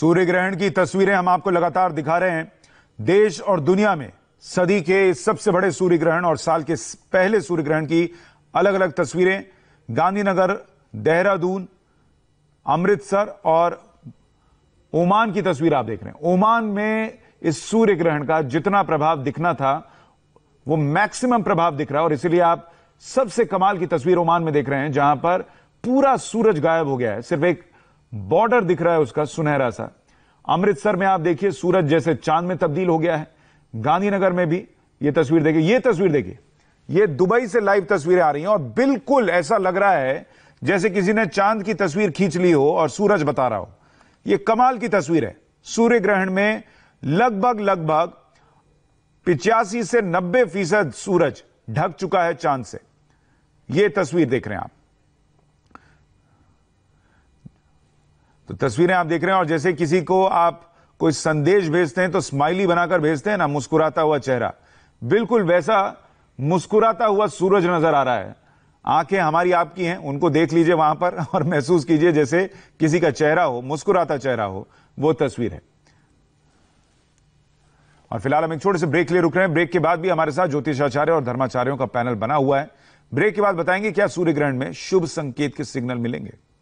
सूर्य ग्रहण की तस्वीरें हम आपको लगातार दिखा रहे हैं देश और दुनिया में सदी के सबसे बड़े सूर्य ग्रहण और साल के पहले सूर्य ग्रहण की अलग अलग तस्वीरें गांधीनगर देहरादून अमृतसर और ओमान की तस्वीर आप देख रहे हैं ओमान में इस सूर्य ग्रहण का जितना प्रभाव दिखना था वो मैक्सिमम प्रभाव दिख रहा है और इसीलिए आप सबसे कमाल की तस्वीर ओमान में देख रहे हैं जहां पर पूरा सूरज गायब हो गया है सिर्फ एक बॉर्डर दिख रहा है उसका सुनहरा सा अमृतसर में आप देखिए सूरज जैसे चांद में तब्दील हो गया है गांधीनगर में भी ये तस्वीर देखिए ये तस्वीर देखिए ये दुबई से लाइव तस्वीरें आ रही हैं और बिल्कुल ऐसा लग रहा है जैसे किसी ने चांद की तस्वीर खींच ली हो और सूरज बता रहा हो यह कमाल की तस्वीर है सूर्य ग्रहण में लगभग लगभग पिचासी से नब्बे फीसद सूरज ढक चुका है चांद से यह तस्वीर देख रहे हैं आप तो तस्वीरें आप देख रहे हैं और जैसे किसी को आप कोई संदेश भेजते हैं तो स्माइली बनाकर भेजते हैं ना मुस्कुराता हुआ चेहरा बिल्कुल वैसा मुस्कुराता हुआ सूरज नजर आ रहा है आंखें हमारी आपकी हैं उनको देख लीजिए वहां पर और महसूस कीजिए जैसे किसी का चेहरा हो मुस्कुराता चेहरा हो वो तस्वीर है और फिलहाल हम एक छोटे से ब्रेक लिए रुक रहे हैं ब्रेक के बाद भी हमारे साथ ज्योतिषाचार्य और धर्माचार्यों का पैनल बना हुआ है ब्रेक के बाद बताएंगे क्या सूर्य ग्रहण में शुभ संकेत के सिग्नल मिलेंगे